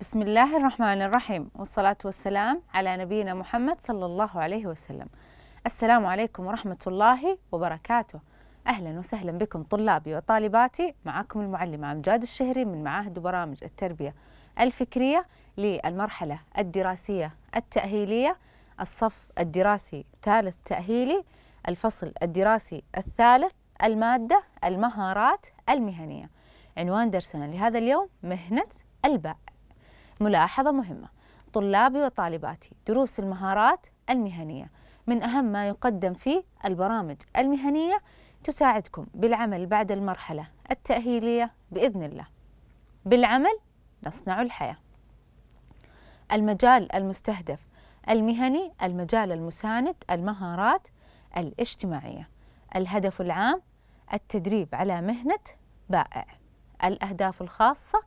بسم الله الرحمن الرحيم والصلاة والسلام على نبينا محمد صلى الله عليه وسلم السلام عليكم ورحمة الله وبركاته أهلا وسهلا بكم طلابي وطالباتي معكم المعلمة أمجاد الشهري من معاهد وبرامج التربية الفكرية للمرحلة الدراسية التأهيلية الصف الدراسي ثالث تأهيلي الفصل الدراسي الثالث المادة المهارات المهنية عنوان درسنا لهذا اليوم مهنة البائع ملاحظة مهمة طلابي وطالباتي دروس المهارات المهنية من أهم ما يقدم في البرامج المهنية تساعدكم بالعمل بعد المرحلة التأهيلية بإذن الله بالعمل نصنع الحياة المجال المستهدف المهني المجال المساند المهارات الاجتماعية الهدف العام التدريب على مهنة بائع الأهداف الخاصة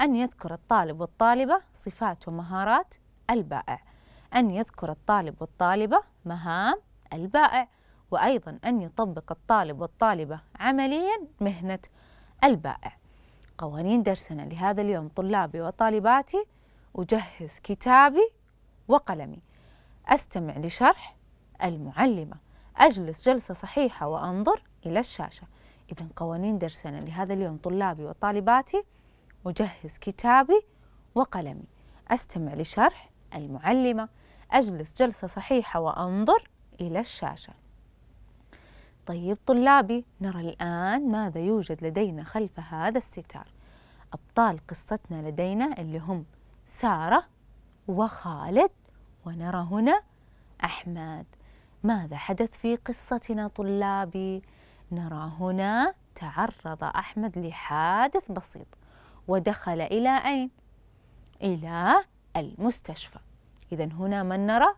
أن يذكر الطالب والطالبة صفات ومهارات البائع أن يذكر الطالب والطالبة مهام البائع وأيضا أن يطبق الطالب والطالبة عمليا مهنة البائع قوانين درسنا لهذا اليوم طلابي وطالباتي أجهز كتابي وقلمي أستمع لشرح المعلمة أجلس جلسة صحيحة وأنظر إلى الشاشة إذا قوانين درسنا لهذا اليوم طلابي وطالباتي أجهز كتابي وقلمي أستمع لشرح المعلمة أجلس جلسة صحيحة وأنظر إلى الشاشة طيب طلابي نرى الآن ماذا يوجد لدينا خلف هذا الستار أبطال قصتنا لدينا اللي هم سارة وخالد ونرى هنا أحمد ماذا حدث في قصتنا طلابي؟ نرى هنا تعرض أحمد لحادث بسيط ودخل إلى أين؟ إلى المستشفى إذا هنا من نرى؟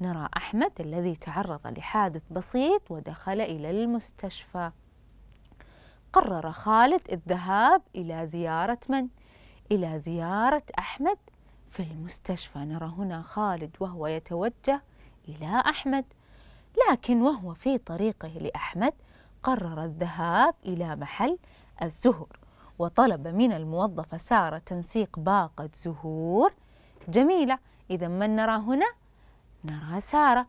نرى أحمد الذي تعرض لحادث بسيط ودخل إلى المستشفى قرر خالد الذهاب إلى زيارة من؟ إلى زيارة أحمد في المستشفى نرى هنا خالد وهو يتوجه إلى أحمد لكن وهو في طريقه لأحمد قرر الذهاب إلى محل الزهور وطلب من الموظفة سارة تنسيق باقة زهور جميلة إذا من نرى هنا؟ نرى سارة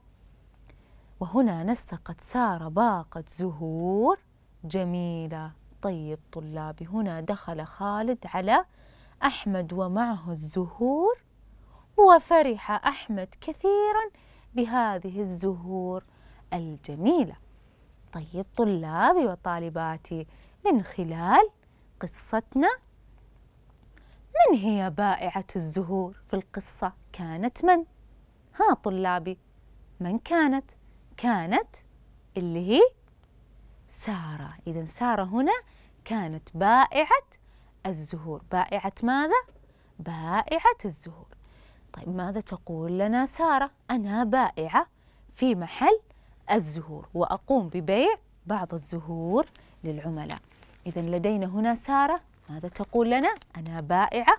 وهنا نسقت سارة باقة زهور جميلة طيب طلابي هنا دخل خالد على أحمد ومعه الزهور وفرح أحمد كثيرا بهذه الزهور الجميلة طيب طلابي وطالباتي من خلال قصتنا من هي بائعة الزهور في القصة كانت من؟ ها طلابي من كانت؟ كانت اللي هي سارة إذا سارة هنا كانت بائعة الزهور بائعة ماذا؟ بائعة الزهور طيب ماذا تقول لنا سارة؟ أنا بائعة في محل الزهور وأقوم ببيع بعض الزهور للعملاء إذا لدينا هنا سارة ماذا تقول لنا؟ أنا بائعة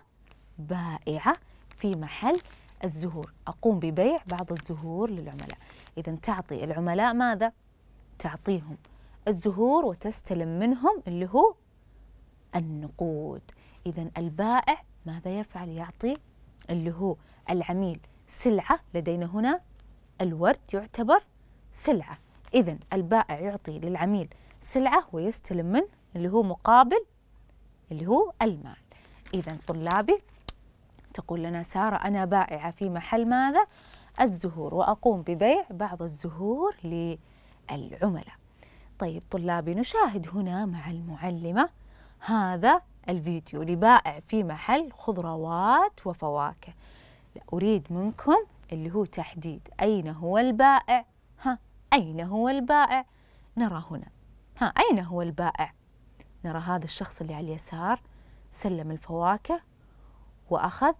بائعة في محل الزهور أقوم ببيع بعض الزهور للعملاء إذا تعطي العملاء ماذا؟ تعطيهم الزهور وتستلم منهم اللي هو النقود إذا البائع ماذا يفعل؟ يعطي اللي هو العميل سلعة لدينا هنا الورد يعتبر سلعة إذا البائع يعطي للعميل سلعة ويستلم منه اللي هو مقابل اللي هو المال إذا طلابي تقول لنا سارة أنا بائعة في محل ماذا؟ الزهور وأقوم ببيع بعض الزهور للعملاء طيب طلابي نشاهد هنا مع المعلمة هذا الفيديو لبائع في محل خضروات وفواكه أريد منكم اللي هو تحديد أين هو البائع ها أين هو البائع نرى هنا ها أين هو البائع نرى هذا الشخص اللي على اليسار سلم الفواكه وأخذ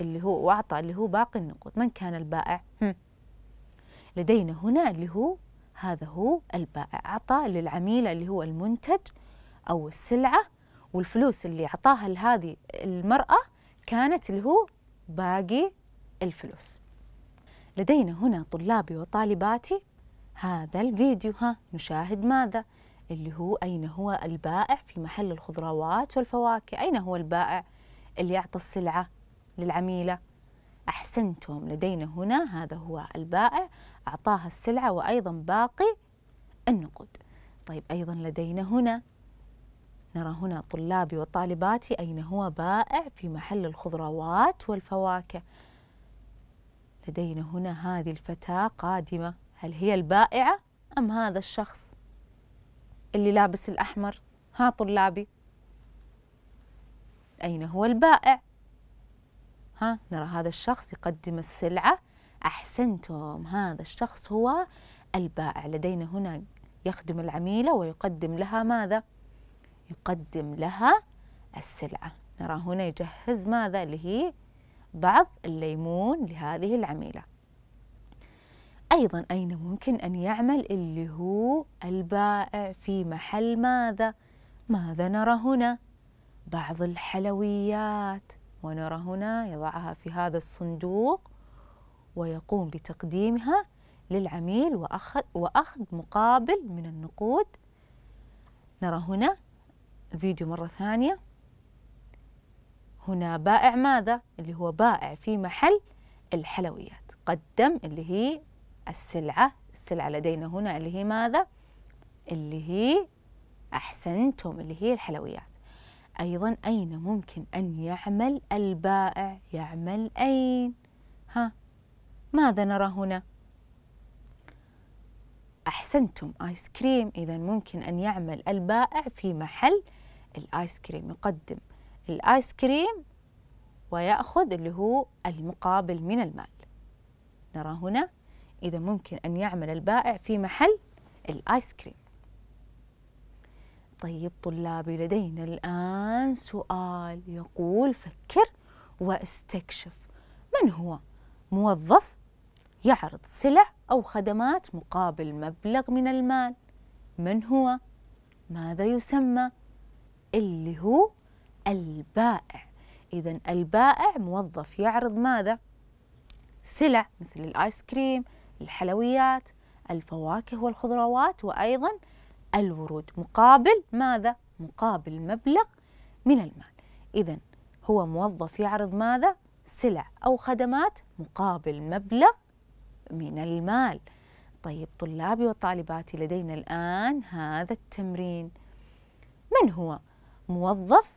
اللي هو وأعطى اللي هو باقي النقود من كان البائع؟ لدينا هنا اللي هو هذا هو البائع أعطى للعميل اللي هو المنتج أو السلعة والفلوس اللي أعطاها لهذه المرأة كانت اللي هو باقي الفلوس لدينا هنا طلابي وطالباتي هذا الفيديو ها نشاهد ماذا اللي هو أين هو البائع في محل الخضروات والفواكه أين هو البائع اللي يعطي السلعة للعميلة أحسنتم لدينا هنا هذا هو البائع أعطاها السلعة وأيضا باقي النقود طيب أيضا لدينا هنا نرى هنا طلابي وطالباتي أين هو بائع في محل الخضروات والفواكه لدينا هنا هذه الفتاة قادمة هل هي البائعة أم هذا الشخص اللي لابس الأحمر ها طلابي أين هو البائع؟ ها نرى هذا الشخص يقدم السلعة أحسنتم هذا الشخص هو البائع لدينا هنا يخدم العميلة ويقدم لها ماذا؟ يقدم لها السلعة نرى هنا يجهز ماذا اللي هي بعض الليمون لهذه العميلة أيضا أين ممكن أن يعمل اللي هو البائع في محل ماذا؟ ماذا نرى هنا؟ بعض الحلويات ونرى هنا يضعها في هذا الصندوق ويقوم بتقديمها للعميل وأخذ, وأخذ مقابل من النقود نرى هنا الفيديو مرة ثانية هنا بائع ماذا؟ اللي هو بائع في محل الحلويات قدم اللي هي السلعة السلعة لدينا هنا اللي هي ماذا؟ اللي هي أحسنتم اللي هي الحلويات أيضا أين ممكن أن يعمل البائع؟ يعمل أين؟ ها ماذا نرى هنا؟ أحسنتم آيس كريم إذا ممكن أن يعمل البائع في محل الآيس كريم يقدم الآيس كريم ويأخذ اللي هو المقابل من المال نرى هنا إذا ممكن أن يعمل البائع في محل الآيس كريم طيب طلابي لدينا الآن سؤال يقول فكر واستكشف من هو موظف يعرض سلع أو خدمات مقابل مبلغ من المال من هو ماذا يسمى اللي هو البائع إذا البائع موظف يعرض ماذا سلع مثل الآيس كريم الحلويات الفواكه والخضروات وأيضا الورود مقابل ماذا؟ مقابل مبلغ من المال إذا هو موظف يعرض ماذا؟ سلع أو خدمات مقابل مبلغ من المال طيب طلابي وطالباتي لدينا الآن هذا التمرين من هو؟ موظف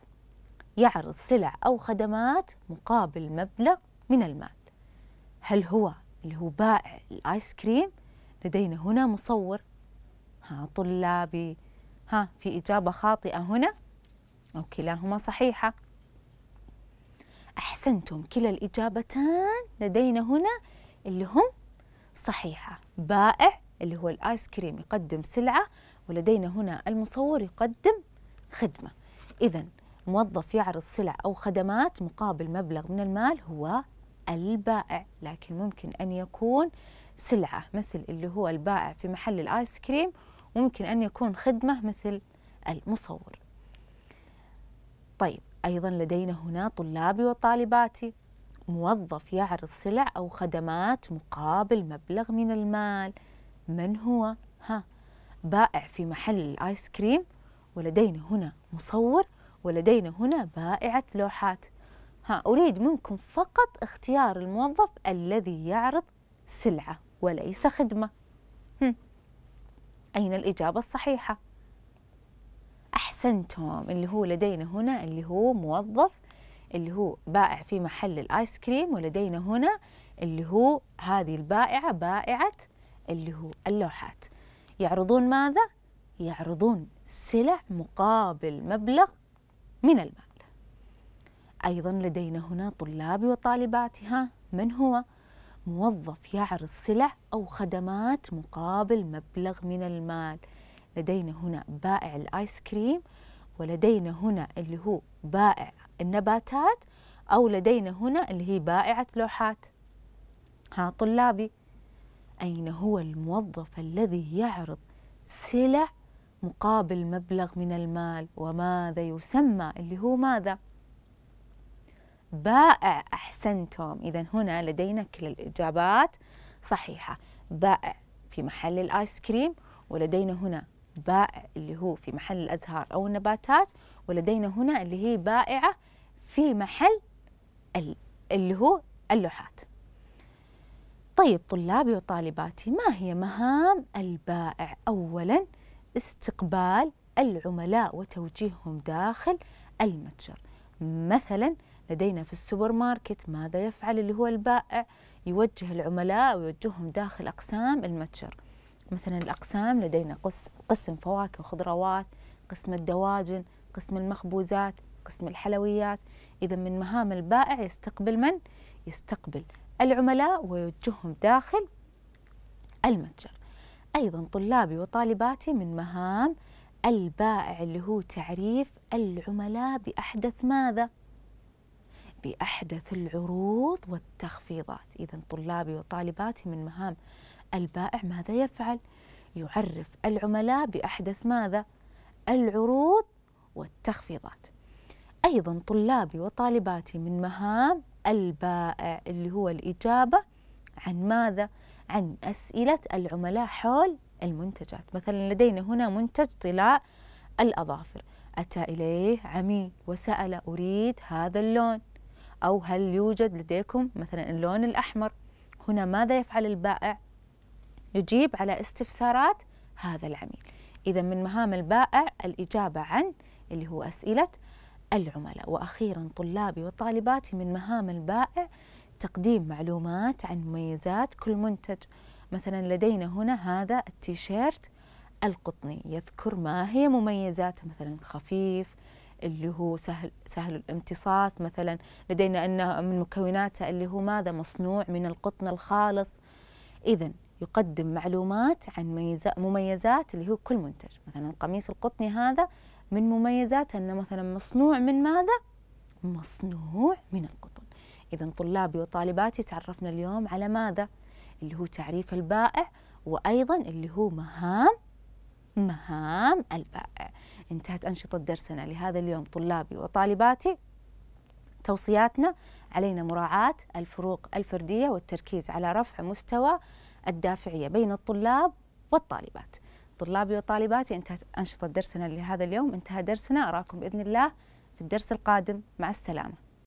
يعرض سلع أو خدمات مقابل مبلغ من المال هل هو اللي هو بائع الايس كريم لدينا هنا مصور ها طلابي ها في إجابة خاطئة هنا أو كلاهما صحيحة أحسنتم كلا الإجابتان لدينا هنا اللي هم صحيحة بائع اللي هو الآيس كريم يقدم سلعة ولدينا هنا المصور يقدم خدمة إذا موظف يعرض سلع أو خدمات مقابل مبلغ من المال هو البائع لكن ممكن أن يكون سلعة مثل اللي هو البائع في محل الآيس كريم وممكن أن يكون خدمة مثل المصور طيب أيضا لدينا هنا طلابي وطالباتي موظف يعرض سلع أو خدمات مقابل مبلغ من المال من هو؟ ها بائع في محل الآيس كريم ولدينا هنا مصور ولدينا هنا بائعة لوحات ها أريد منكم فقط اختيار الموظف الذي يعرض سلعة وليس خدمة هم. أين الإجابة الصحيحة؟ أحسنتم اللي هو لدينا هنا اللي هو موظف اللي هو بائع في محل الآيس كريم ولدينا هنا اللي هو هذه البائعة بائعة اللي هو اللوحات يعرضون ماذا؟ يعرضون سلع مقابل مبلغ من المال أيضا لدينا هنا طلابي وطالباتها من هو؟ موظف يعرض سلع أو خدمات مقابل مبلغ من المال لدينا هنا بائع الآيس كريم ولدينا هنا اللي هو بائع النباتات أو لدينا هنا اللي هي بائعة لوحات ها طلابي أين هو الموظف الذي يعرض سلع مقابل مبلغ من المال وماذا يسمى اللي هو ماذا؟ بائع أحسنتم إذا هنا لدينا كل الإجابات صحيحة بائع في محل الآيس كريم ولدينا هنا بائع اللي هو في محل الأزهار أو النباتات ولدينا هنا اللي هي بائعة في محل اللي هو اللوحات طيب طلابي وطالباتي ما هي مهام البائع أولا استقبال العملاء وتوجيههم داخل المتجر مثلا لدينا في السوبر ماركت ماذا يفعل اللي هو البائع يوجه العملاء ويوجههم داخل أقسام المتجر مثلا الأقسام لدينا قسم فواكه وخضروات قسم الدواجن قسم المخبوزات قسم الحلويات إذا من مهام البائع يستقبل من؟ يستقبل العملاء ويوجههم داخل المتجر أيضا طلابي وطالباتي من مهام البائع اللي هو تعريف العملاء بأحدث ماذا؟ بأحدث العروض والتخفيضات إذا طلابي وطالباتي من مهام البائع ماذا يفعل؟ يعرف العملاء بأحدث ماذا؟ العروض والتخفيضات أيضا طلابي وطالباتي من مهام البائع اللي هو الإجابة عن ماذا؟ عن أسئلة العملاء حول المنتجات مثلا لدينا هنا منتج طلاء الأظافر أتى إليه عميل وسأل أريد هذا اللون أو هل يوجد لديكم مثلا اللون الأحمر هنا ماذا يفعل البائع يجيب على استفسارات هذا العميل إذا من مهام البائع الإجابة عن اللي هو أسئلة العملاء وأخيرا طلابي وطالباتي من مهام البائع تقديم معلومات عن مميزات كل منتج مثلا لدينا هنا هذا التيشيرت القطني يذكر ما هي مميزاته مثلا خفيف اللي هو سهل سهل الامتصاص مثلا لدينا أن من مكوناته اللي هو ماذا مصنوع من القطن الخالص إذا يقدم معلومات عن مميزات اللي هو كل منتج مثلا القميص القطني هذا من مميزاته أنه مثلا مصنوع من ماذا؟ مصنوع من القطن إذا طلابي وطالباتي تعرفنا اليوم على ماذا؟ اللي هو تعريف البائع وأيضا اللي هو مهام مهام البائع انتهت أنشطة درسنا لهذا اليوم طلابي وطالباتي توصياتنا علينا مراعاة الفروق الفردية والتركيز على رفع مستوى الدافعية بين الطلاب والطالبات طلابي وطالباتي انتهت أنشطة درسنا لهذا اليوم انتهى درسنا أراكم بإذن الله في الدرس القادم مع السلامة